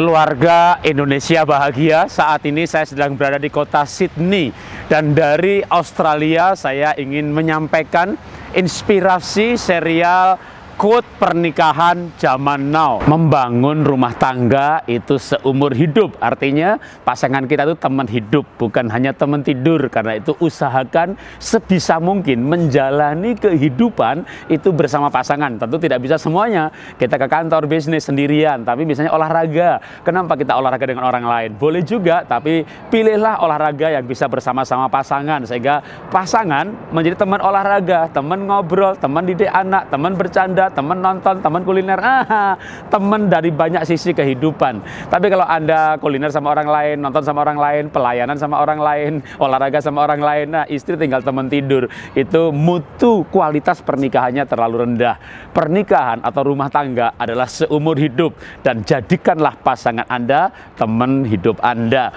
Keluarga Indonesia bahagia, saat ini saya sedang berada di kota Sydney dan dari Australia saya ingin menyampaikan inspirasi serial quote pernikahan zaman now. Membangun rumah tangga itu seumur hidup. Artinya pasangan kita itu teman hidup, bukan hanya teman tidur. Karena itu usahakan sebisa mungkin menjalani kehidupan itu bersama pasangan. Tentu tidak bisa semuanya. Kita ke kantor bisnis sendirian, tapi misalnya olahraga. Kenapa kita olahraga dengan orang lain? Boleh juga, tapi pilihlah olahraga yang bisa bersama-sama pasangan. Sehingga pasangan menjadi teman olahraga, teman ngobrol, teman didik anak, teman bercanda, teman nonton, teman kuliner, ah, teman dari banyak sisi kehidupan. Tapi kalau Anda kuliner sama orang lain, nonton sama orang lain, pelayanan sama orang lain, olahraga sama orang lain, nah istri tinggal teman tidur. Itu mutu kualitas pernikahannya terlalu rendah. Pernikahan atau rumah tangga adalah seumur hidup dan jadikanlah pasangan Anda teman hidup Anda.